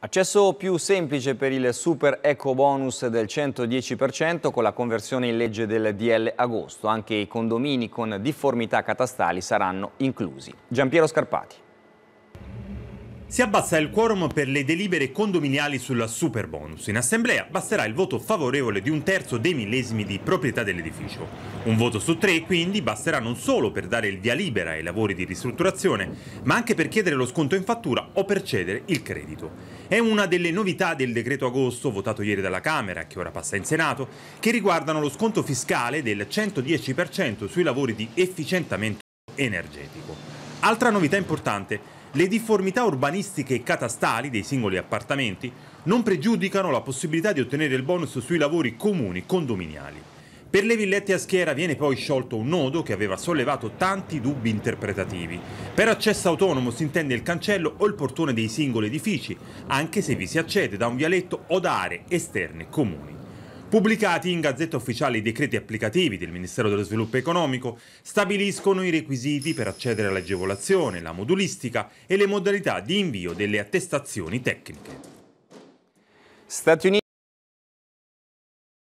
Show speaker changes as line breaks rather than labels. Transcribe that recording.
Accesso più semplice per il super eco bonus del 110% con la conversione in legge del DL agosto. Anche i condomini con difformità catastali saranno inclusi. Giampiero Scarpati. Si abbassa il
quorum per le delibere condominiali sulla superbonus. In assemblea basterà il voto favorevole di un terzo dei millesimi di proprietà dell'edificio. Un voto su tre, quindi, basterà non solo per dare il via libera ai lavori di ristrutturazione, ma anche per chiedere lo sconto in fattura o per cedere il credito. È una delle novità del decreto agosto, votato ieri dalla Camera, che ora passa in Senato, che riguardano lo sconto fiscale del 110% sui lavori di efficientamento energetico. Altra novità importante le difformità urbanistiche e catastali dei singoli appartamenti non pregiudicano la possibilità di ottenere il bonus sui lavori comuni condominiali. Per le villette a schiera viene poi sciolto un nodo che aveva sollevato tanti dubbi interpretativi. Per accesso autonomo si intende il cancello o il portone dei singoli edifici, anche se vi si accede da un vialetto o da aree esterne comuni. Pubblicati in Gazzetta Ufficiale i decreti applicativi del Ministero dello Sviluppo Economico stabiliscono i requisiti per accedere all'agevolazione, la modulistica e le modalità di invio delle attestazioni tecniche.